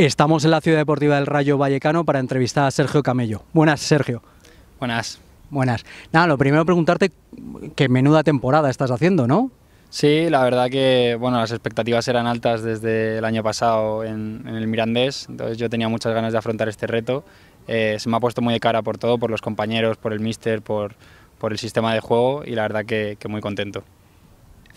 Estamos en la Ciudad Deportiva del Rayo Vallecano para entrevistar a Sergio Camello. Buenas, Sergio. Buenas. Buenas. Nada, lo primero preguntarte qué menuda temporada estás haciendo, ¿no? Sí, la verdad que bueno, las expectativas eran altas desde el año pasado en, el Mirandés, entonces yo tenía muchas ganas de afrontar este reto. Eh, se me ha puesto muy de cara por todo, por los compañeros, por el míster, por, por el sistema de juego y la verdad que muy contento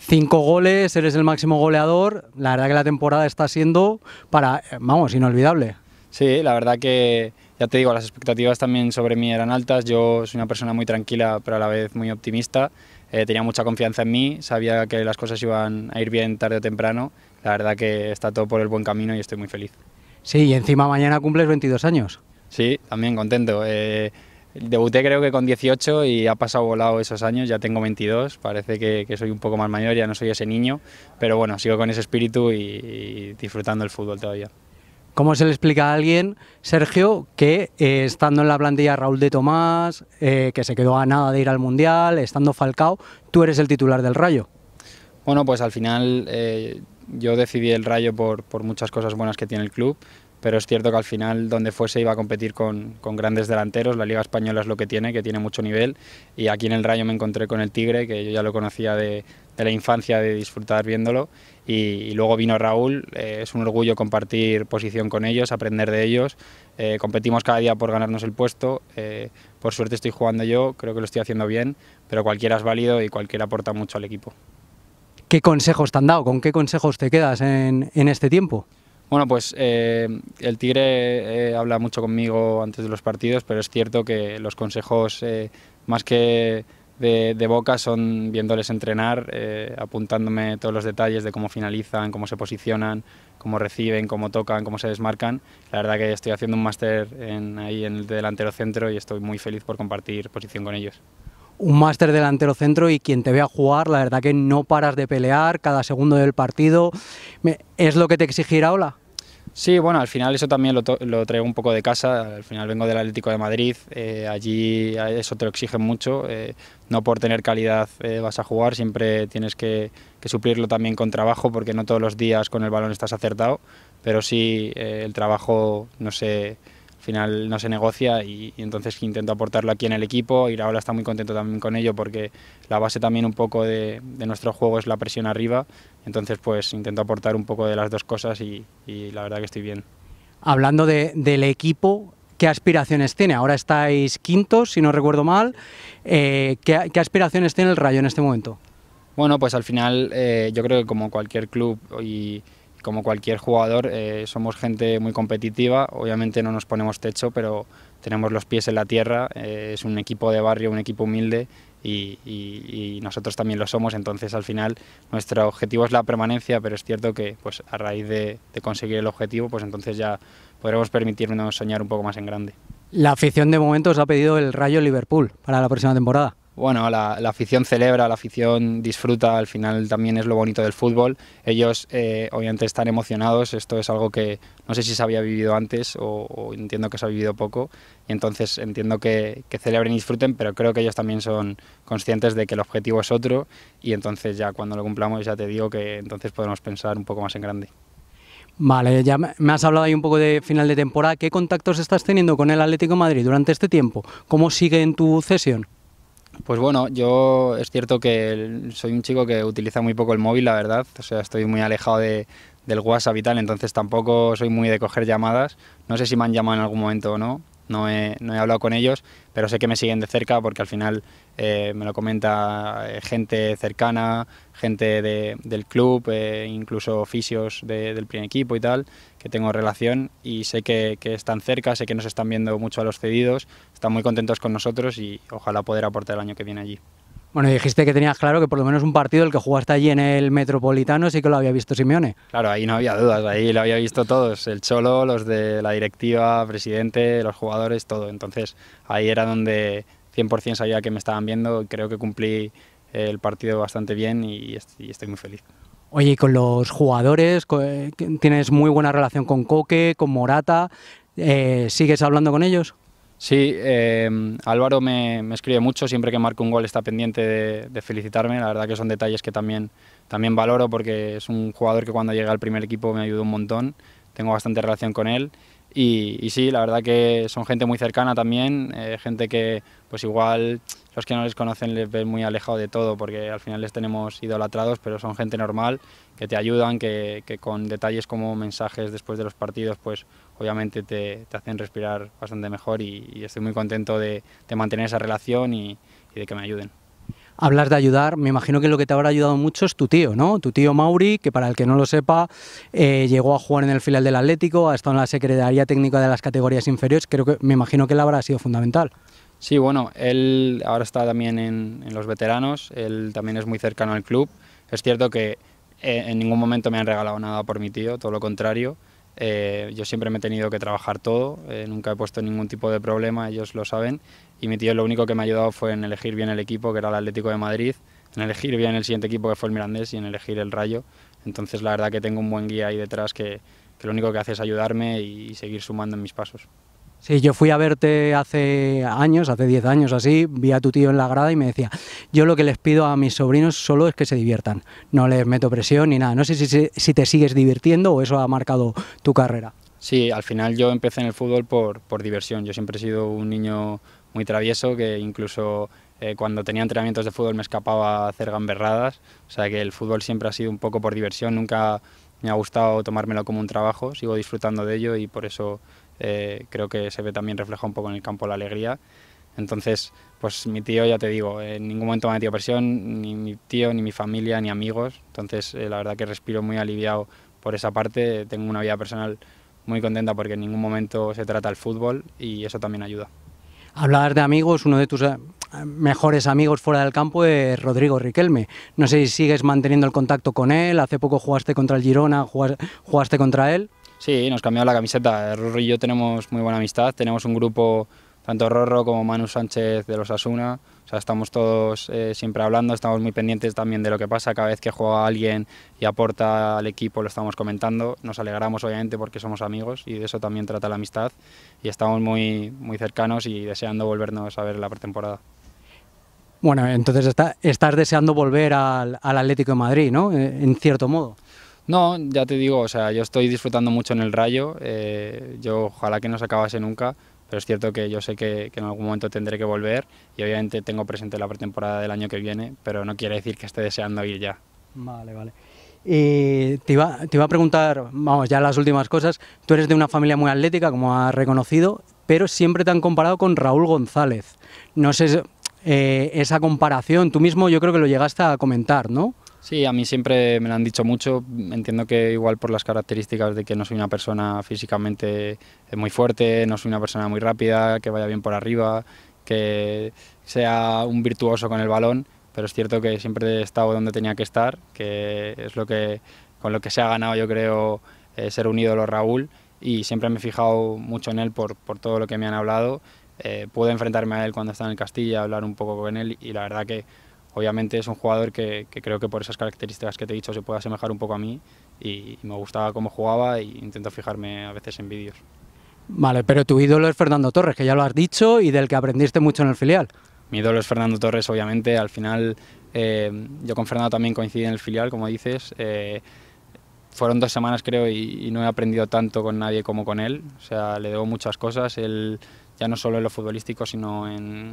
cinco goles, eres el máximo goleador. La verdad que la temporada está siendo para, vamos, inolvidable. Sí, la verdad que, ya te digo, las expectativas también sobre mí eran altas. Yo soy una persona muy tranquila, pero a la vez muy optimista. Eh, tenía mucha confianza en mí, sabía que las cosas iban a ir bien tarde o temprano. La verdad que está todo por el buen camino y estoy muy feliz. Sí, y encima mañana cumples 22 años. Sí, también contento. Eh, Debuté creo que con 18 y ha pasado volado esos años, ya tengo 22, parece que, soy un poco más mayor, ya no soy ese niño, pero bueno, sigo con ese espíritu y, disfrutando el fútbol todavía. ¿Cómo se le explica a alguien, Sergio, que eh, estando en la plantilla Raúl de Tomás, eh, que se quedó a nada de ir al Mundial, estando Falcao, tú eres el titular del Rayo? Bueno, pues al final eh, yo decidí el Rayo por muchas cosas buenas que tiene el club, pero es cierto que al final donde fuese iba a competir con, grandes delanteros, la Liga Española es lo que tiene, que tiene mucho nivel, y aquí en el Rayo me encontré con el Tigre, que yo ya lo conocía de, la infancia, de disfrutar viéndolo, y, luego vino Raúl, eh, es un orgullo compartir posición con ellos, aprender de ellos, eh, competimos cada día por ganarnos el puesto, eh, por suerte estoy jugando yo, creo que lo estoy haciendo bien, pero cualquiera es válido y cualquiera aporta mucho al equipo. ¿Qué consejos te han dado? ¿Con qué consejos te quedas en este tiempo? Bueno, pues eh, el Tigre eh, habla mucho conmigo antes de los partidos, pero es cierto que los consejos, eh, más que de, boca, son viéndoles entrenar, apuntándome todos los detalles de cómo finalizan, cómo se posicionan, cómo reciben, cómo tocan, cómo se desmarcan. La verdad que estoy haciendo un máster ahí en el delantero centro y estoy muy feliz por compartir posición con ellos un máster delantero centro y quien te vea jugar, la verdad que no paras de pelear cada segundo del partido. ¿Es lo que te exigirá Ola? Sí, bueno, al final eso también lo, traigo un poco de casa. Al final vengo del Atlético de Madrid, eh, allí eso te lo exigen mucho. Eh, no por tener calidad eh, vas a jugar, siempre tienes que, que, suplirlo también con trabajo, porque no todos los días con el balón estás acertado, pero sí el trabajo, no sé final no se negocia y, entonces intento aportarlo aquí en el equipo. y ahora está muy contento también con ello porque la base también un poco de, nuestro juego es la presión arriba, entonces pues intento aportar un poco de las dos cosas y, la verdad que estoy bien. Hablando del equipo, ¿qué aspiraciones tiene? Ahora estáis quintos, si no recuerdo mal. Eh, ¿qué, aspiraciones tiene el Rayo en este momento? Bueno, pues al final eh, yo creo que como cualquier club y como cualquier jugador, eh, somos gente muy competitiva, obviamente no nos ponemos techo, pero tenemos los pies en la tierra, eh, es un equipo de barrio, un equipo humilde y, nosotros también lo somos, entonces al final nuestro objetivo es la permanencia, pero es cierto que pues, a raíz de, de conseguir el objetivo, pues entonces ya podremos permitirnos soñar un poco más en grande. La afición de momento os ha pedido el Rayo Liverpool para la próxima temporada bueno, la, afición celebra, la afición disfruta, al final también es lo bonito del fútbol. Ellos eh, obviamente están emocionados, esto es algo que no sé si se había vivido antes o, entiendo que se ha vivido poco y entonces entiendo que, que, celebren y disfruten, pero creo que ellos también son conscientes de que el objetivo es otro y entonces ya cuando lo cumplamos ya te digo que entonces podemos pensar un poco más en grande. Vale, ya me has hablado ahí un poco de final de temporada. ¿Qué contactos estás teniendo con el Atlético Madrid durante este tiempo? ¿Cómo sigue en tu cesión? Pues bueno, yo es cierto que soy un chico que utiliza muy poco el móvil, la verdad. O sea, estoy muy alejado del WhatsApp y tal, entonces tampoco soy muy de coger llamadas. No sé si me han llamado en algún momento o no. No he, no he, hablado con ellos, pero sé que me siguen de cerca porque al final eh, me lo comenta eh, gente cercana, gente del club, eh, incluso oficios del primer equipo y tal, que tengo relación y sé que, que, están cerca, sé que nos están viendo mucho a los cedidos, están muy contentos con nosotros y ojalá poder aportar el año que viene allí. Bueno, dijiste que tenías claro que por lo menos un partido, el que jugaste allí en el Metropolitano, sí que lo había visto Simeone. Claro, ahí no había dudas, ahí lo había visto todos, el Cholo, los de la directiva, presidente, los jugadores, todo. Entonces ahí era donde 100% sabía que me estaban viendo creo que cumplí eh, el partido bastante bien y estoy muy feliz. Oye, ¿y con los jugadores? Eh, ¿Tienes muy buena relación con Coque, con Morata? Eh, ¿Sigues hablando con ellos? Sí, em, Álvaro me, escribe mucho, siempre que marco un gol está pendiente de, felicitarme, la verdad que son detalles que también, valoro porque es un jugador que cuando llega al primer equipo me ayuda un montón, tengo bastante relación con él y, sí, la verdad que son gente muy cercana también, eh, gente que pues igual los que no les conocen les ven muy alejado de todo porque al final les tenemos idolatrados, pero son gente normal que te ayudan, que, con detalles como mensajes después de los partidos pues obviamente te, hacen respirar bastante mejor y, estoy muy contento de, mantener esa relación y de que me ayuden hablas de ayudar, me imagino que lo que te habrá ayudado mucho es tu tío, ¿no? Tu tío Mauri, que para el que no lo sepa, eh, llegó a jugar en el final del Atlético, ha estado en la Secretaría Técnica de las categorías inferiores, creo que me imagino que él habrá sido fundamental. Sí, bueno, él ahora está también en, los veteranos, él también es muy cercano al club. Es cierto que eh, en ningún momento me han regalado nada por mi tío, todo lo contrario. Eh, yo siempre me he tenido que trabajar todo, eh, nunca he puesto ningún tipo de problema, ellos lo saben. Y mi tío lo único que me ha ayudado fue en elegir bien el equipo, que era el Atlético de Madrid, en elegir bien el siguiente equipo, que fue el Mirandés, y en elegir el Rayo. Entonces la verdad que tengo un buen guía ahí detrás que, lo único que hace es ayudarme y seguir sumando en mis pasos. Sí, yo fui a verte hace años, hace 10 años así, vi a tu tío en la grada y me decía, yo lo que les pido a mis sobrinos solo es que se diviertan, no les meto presión ni nada. No sé si, te sigues divirtiendo o eso ha marcado tu carrera. Sí, al final yo empecé en el fútbol por, diversión. Yo siempre he sido un niño muy travieso que incluso eh, cuando tenía entrenamientos de fútbol me escapaba a hacer gamberradas. O sea que el fútbol siempre ha sido un poco por diversión, nunca me ha gustado tomármelo como un trabajo, sigo disfrutando de ello y por eso eh, creo que se ve también reflejado un poco en el campo la alegría. Entonces, pues mi tío, ya te digo, en ningún momento me ha metido presión, ni mi tío, ni mi familia, ni amigos. Entonces, eh, la verdad que respiro muy aliviado por esa parte. Tengo una vida personal muy contenta porque en ningún momento se trata el fútbol y eso también ayuda. Hablar de amigos, uno de tus eh, mejores amigos fuera del campo es Rodrigo Riquelme. No sé si sigues manteniendo el contacto con él, hace poco jugaste contra el Girona, jugaste contra él. Sí, nos cambió la camiseta. Rorro y yo tenemos muy buena amistad, tenemos un grupo, tanto Rorro como Manu Sánchez de los Asuna. O sea, estamos todos eh, siempre hablando, estamos muy pendientes también de lo que pasa. Cada vez que juega alguien y aporta al equipo lo estamos comentando. Nos alegramos obviamente porque somos amigos y de eso también trata la amistad. Y estamos muy, muy cercanos y deseando volvernos a ver la pretemporada. Bueno, entonces está, estás deseando volver al, al Atlético de Madrid, ¿no? Eh, en cierto modo. No, ya te digo, o sea, yo estoy disfrutando mucho en el rayo, eh, yo ojalá que no se acabase nunca, pero es cierto que yo sé que, en algún momento tendré que volver y obviamente tengo presente la pretemporada del año que viene, pero no quiere decir que esté deseando ir ya. Vale, vale. Y eh, te iba, a preguntar, vamos, ya las últimas cosas, tú eres de una familia muy atlética, como has reconocido, pero siempre te han comparado con Raúl González. No sé eh, esa comparación, tú mismo yo creo que lo llegaste a comentar, ¿no? Sí, a mí siempre me lo han dicho mucho. Entiendo que igual por las características de que no soy una persona físicamente eh, muy fuerte, no soy una persona muy rápida, que vaya bien por arriba, que sea un virtuoso con el balón, pero es cierto que siempre he estado donde tenía que estar, que es lo que con lo que se ha ganado yo creo eh, ser un ídolo Raúl y siempre me he fijado mucho en él por, todo lo que me han hablado. Eh, puedo enfrentarme a él cuando estaba en el Castilla, hablar un poco con él y la verdad que obviamente es un jugador que, creo que por esas características que te he dicho se puede asemejar un poco a mí y, me gustaba cómo jugaba e intento fijarme a veces en vídeos. Vale, pero tu ídolo es Fernando Torres, que ya lo has dicho y del que aprendiste mucho en el filial. Mi ídolo es Fernando Torres, obviamente. Al final, eh, yo con Fernando también coincidí en el filial, como dices. Eh, fueron dos semanas, creo, y, no he aprendido tanto con nadie como con él. O sea, le debo muchas cosas. Él ya no solo en lo futbolístico, sino en,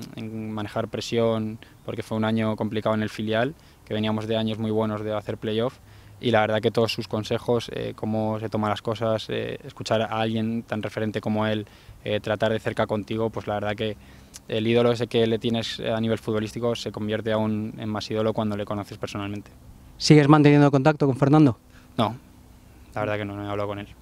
manejar presión, porque fue un año complicado en el filial, que veníamos de años muy buenos de hacer playoff. Y la verdad que todos sus consejos, eh, cómo se toman las cosas, eh, escuchar a alguien tan referente como él, eh, tratar de cerca contigo, pues la verdad que el ídolo ese que le tienes a nivel futbolístico se convierte aún en más ídolo cuando le conoces personalmente. ¿Sigues manteniendo contacto con Fernando? No, la verdad que no, no he hablado con él.